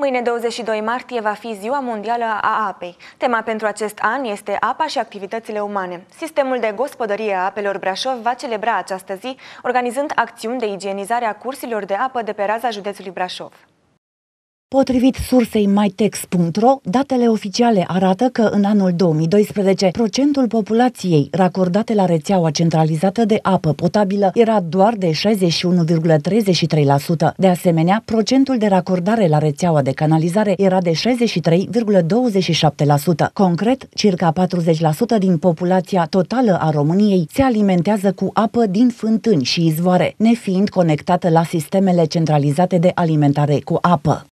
Mâine, 22 martie, va fi Ziua Mondială a Apei. Tema pentru acest an este apa și activitățile umane. Sistemul de gospodărie a apelor Brașov va celebra această zi, organizând acțiuni de igienizare a cursilor de apă de pe raza județului Brașov. Potrivit sursei mytex.ro, datele oficiale arată că în anul 2012 procentul populației racordate la rețeaua centralizată de apă potabilă era doar de 61,33%. De asemenea, procentul de racordare la rețeaua de canalizare era de 63,27%. Concret, circa 40% din populația totală a României se alimentează cu apă din fântâni și izvoare, nefiind conectată la sistemele centralizate de alimentare cu apă.